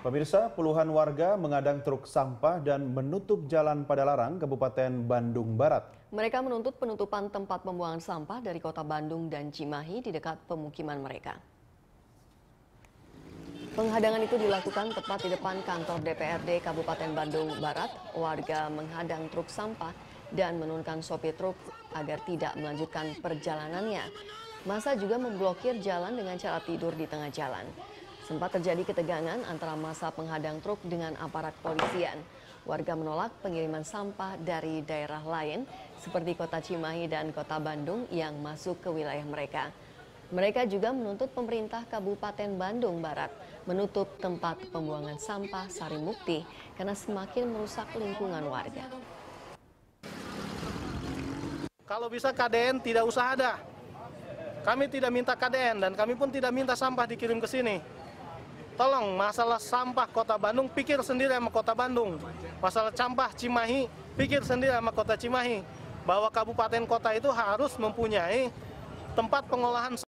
Pemirsa, puluhan warga mengadang truk sampah dan menutup jalan pada larang Kabupaten Bandung Barat. Mereka menuntut penutupan tempat pembuangan sampah dari kota Bandung dan Cimahi di dekat pemukiman mereka. Penghadangan itu dilakukan tepat di depan kantor DPRD Kabupaten Bandung Barat. Warga menghadang truk sampah dan menurunkan sopir truk agar tidak melanjutkan perjalanannya. Masa juga memblokir jalan dengan cara tidur di tengah jalan. Sempat terjadi ketegangan antara masa penghadang truk dengan aparat polisian. Warga menolak pengiriman sampah dari daerah lain seperti kota Cimahi dan kota Bandung yang masuk ke wilayah mereka. Mereka juga menuntut pemerintah Kabupaten Bandung Barat menutup tempat pembuangan sampah Sari Sarimukti karena semakin merusak lingkungan warga. Kalau bisa KDN tidak usah ada. Kami tidak minta KDN dan kami pun tidak minta sampah dikirim ke sini tolong masalah sampah kota Bandung pikir sendiri sama kota Bandung masalah campah Cimahi pikir sendiri sama kota Cimahi bahwa kabupaten kota itu harus mempunyai tempat pengolahan